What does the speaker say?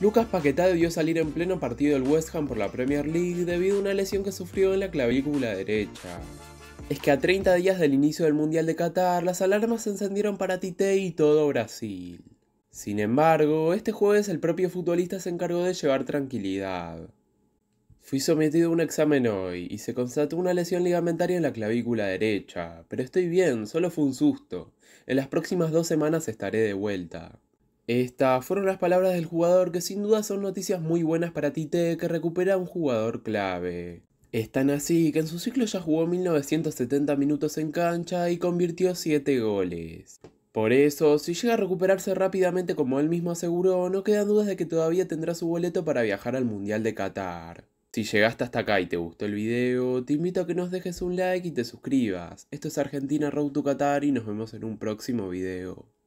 Lucas Paquetá debió salir en pleno partido del West Ham por la Premier League debido a una lesión que sufrió en la clavícula derecha. Es que a 30 días del inicio del Mundial de Qatar, las alarmas se encendieron para Tite y todo Brasil. Sin embargo, este jueves el propio futbolista se encargó de llevar tranquilidad. Fui sometido a un examen hoy y se constató una lesión ligamentaria en la clavícula derecha, pero estoy bien, solo fue un susto. En las próximas dos semanas estaré de vuelta. Estas fueron las palabras del jugador que sin duda son noticias muy buenas para Tite que recupera a un jugador clave. Es tan así que en su ciclo ya jugó 1970 minutos en cancha y convirtió 7 goles. Por eso, si llega a recuperarse rápidamente como él mismo aseguró, no quedan dudas de que todavía tendrá su boleto para viajar al Mundial de Qatar. Si llegaste hasta acá y te gustó el video, te invito a que nos dejes un like y te suscribas. Esto es Argentina Road to Qatar y nos vemos en un próximo video.